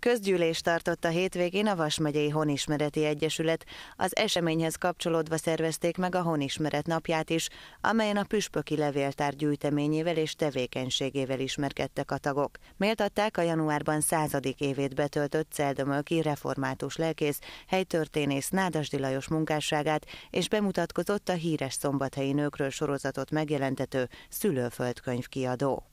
Közgyűlést tartott a hétvégén a Vasmegyei Honismereti Egyesület. Az eseményhez kapcsolódva szervezték meg a Honismeret napját is, amelyen a püspöki levéltár gyűjteményével és tevékenységével ismerkedtek a tagok. Méltatták a januárban századik évét betöltött Celdömölki református lelkész, helytörténész Nádasdi Lajos munkásságát, és bemutatkozott a híres szombathelyi nőkről sorozatot megjelentető Szülőföldkönyv kiadó.